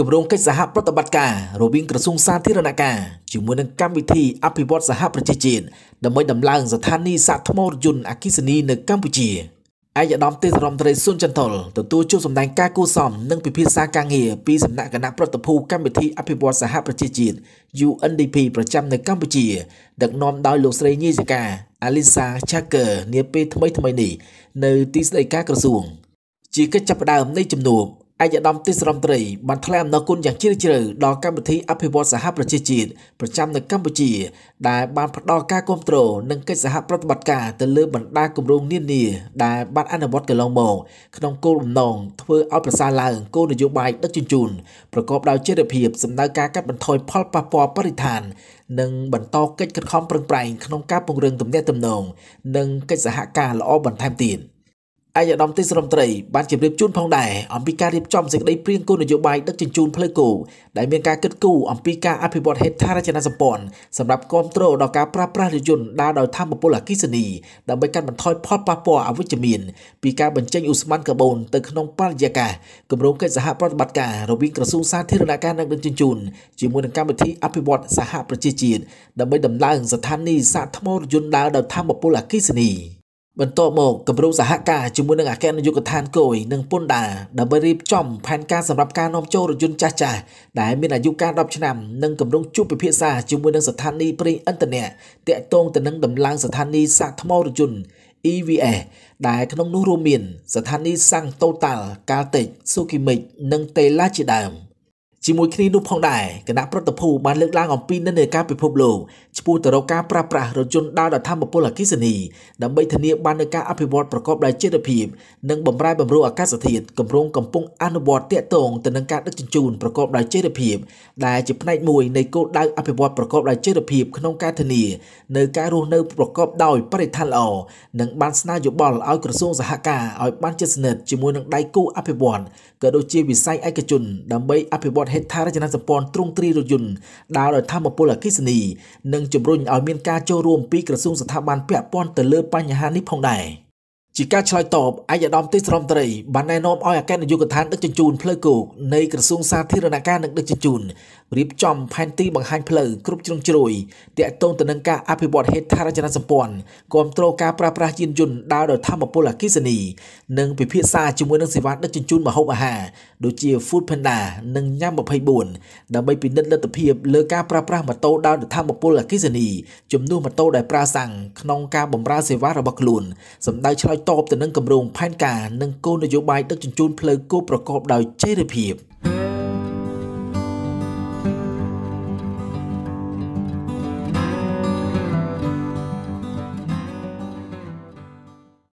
គម្រោងកិច្ចសហប្រតិបត្តិការរវាងក្រសួងសាធារណការជាមួយនឹងកម្មវិធីអភិវឌ្ឍសហប្រជាជាតិដើម្បីដំឡើងស្ថានីយ៍សាកថ្មរថយន្តអគ្គិសនីនៅកម្ពុជាឯកឧត្តមទេសរដ្ឋមន្ត្រីស៊ុនចន្ទុលទទួលជួបសម្ដែងការគូសំនិងពិភាក្សាការងារពីសំណាក់គណៈប្រតិភូកម្មវិធីអភិវឌ្ឍសហប្រជាជាតិ UNDP ប្រចាំនៅកម្ពុជា ដឹកនាំដោយលោកស្រីញីសាកាអាលីសាឆាកើនាពេលថ្មីៗនេះនៅទីស្តីការក្រសួងជាកិច្ចចាប់ផ្ដើមនៃជំនួបឯកឧត្តមទេសរដ្ឋត្រីបានថ្លែងអំណរគុណយ៉ាងជ្រាលជ្រៅដល់កម្មវិធីអភិវឌ្ឍសហប្រជាជាតិប្រចាំនៅកម្ពុជាដែលបានផ្ដល់ការគ្រប់គ្រងនិងកិច្ចសហប្រតិបត្តិការទៅលើបណ្ដាគម្រោងនានា ដែលបានអនុវត្តកន្លងមកក្នុងគោលបំណងធ្វើឲ្យប្រសើរឡើងគោលនយោបាយដឹកជញ្ជូនប្រកបដោយចីរភាពសំដៅការកាត់បន្ថយផលប៉ះពាល់បរិស្ថាន និងបន្តកិច្ចខិតខំប្រឹងប្រែងក្នុងការពង្រឹងទំនាក់ទំនងនិងកិច្ចសហការល្អបន្ថែមទៀត។ឯកឧត្តមទេសរមត្រីបានជម្រាបជូនផងដែរអំពីការរៀបចំសេចក្តីព្រៀងគោលនយោបាយដឹកជញ្ជូនផ្លូវគោកដែលមានការគិតគូរអំពីការអភិវឌ្ឍហេដ្ឋារចនាសម្ព័ន្ធសម្រាប់គ្រប់គ្រងដល់ការប្រើប្រាស់រថយន្តដើរដោយធម្មពលអគ្គិសនីដើម្បីកាត់បន្ថយផលប៉ះពាល់អវិជ្ជមាន ពីការបញ្ចេញឧស្ម័នកាបូនទៅក្នុងបរិយាកាសគម្រោងកិច្ចសហប្រតិបត្តិការរវាងក្រសួងសាធារណការនិងដឹកជញ្ជូនជាមួយនឹងកម្មវិធីអភិវឌ្ឍសហប្រជាជាតិដើម្បីដំឡើងស្ថានីយសាកថ្មរថយន្តដើរដោយធម្មពលអគ្គិសនី។បន្ទាប់មកគម្រោងសហការជាមួយនឹងអគ្គនាយកដ្ឋានគយនិងពន្ធដារដើម្បីរៀបចំផែនការសម្រាប់ការនាំចូលរថយន្តចាស់ចាស់ដែលមានអាយុកាល10ឆ្នាំនិងគម្រោងជួបពិភាក្សាជាមួយនឹងស្ថានីយ៍ប្រេងឥន្ធនៈតាក់ទងទៅនឹងដំឡើងស្ថានីយ៍សាកថ្មរថយន្ត EVS ដែលក្នុងនោះរួមមានស្ថានីយ៍សាំង Total, Caltex, Sukimic និង Tela ជាដើម។ជាមួយគ្នានោះផងដែរគណៈប្រតិភូបានលើកឡើងអំពីនិន្នាការពិភពលោកឆ្ពោះទៅរកការប្រើប្រាស់រថយន្តដើរដោយធម្មពលអគ្គិសនីដើម្បីធានាបាននូវការអភិវឌ្ឍប្រកបដោយចីរភាព និងបំរែបំរួលអាកាសធាតុគម្រោងកំពុងអនុវត្តទាក់ទងទៅនឹងការដឹកជញ្ជូនប្រកបដោយចីរភាពដែលជាផ្នែកមួយនៃគោលដៅអភិវឌ្ឍប្រកបដោយចីរភាពក្នុងការធានានៅការរស់នៅប្រកបដោយបរិស្ថានល្អនិងបានស្នើយោបល់ឲ្យក្រសួងសហការឲ្យបានជិតស្និទ្ធជាមួយនឹងដៃគូអភិវឌ្ឍក៏ដូចជាវិស័យឯកជនដើម្បីអភិវឌ្ឍហេដ្ឋារចនាសម្ព័ន្ធទ្រង់ទ្រាយរថយន្តដើរដោយធម្មពលអគ្គិសនីនិងជំរុញឲ្យមានការចូលរួមពីក្រសួងស្ថាប័នពាក់ព័ន្ធទៅលើបញ្ហានេះផងដែរ។ជាការឆ្លើយតបឯកឧត្តមទេសរដ្ឋមន្ត្រីបានណែនាំឲ្យអគ្គនាយកដ្ឋានដឹកជញ្ជូនផ្លូវគោកនៃក្រសួងសាធារណការនិងដឹកជញ្ជូនរៀបចំផែនទីបង្ហាញផ្លូវគ្រប់ជ្រុងជ្រោយទាក់ទងទៅនឹងការអភិវឌ្ឍហេដ្ឋារចនាសម្ព័ន្ធគ្រប់គ្រងការប្រើប្រាស់យានយន្តដើរដោយធម្មពលអគ្គិសនីនិងពិភាក្សាជាមួយនឹងសេវាដឹកជញ្ជូនម្ហូបអាហារដូចជា Food Panda និងញ៉ាំ24ដើម្បីពិនិត្យលទ្ធភាពលើការប្រើប្រាស់ម៉ូតូដើរដោយធម្មពលអគ្គិសនីជំនួសម៉ូតូដែលប្រើសាំងក្នុងការបម្រើសេវារបស់ខ្លួនសម្ដៅឆ្លើយតបទៅនឹងគម្រោងផែនការនិងគោលនយោបាយដឹកជញ្ជូនផ្លូវគោកប្រកបដោយចីរភាព។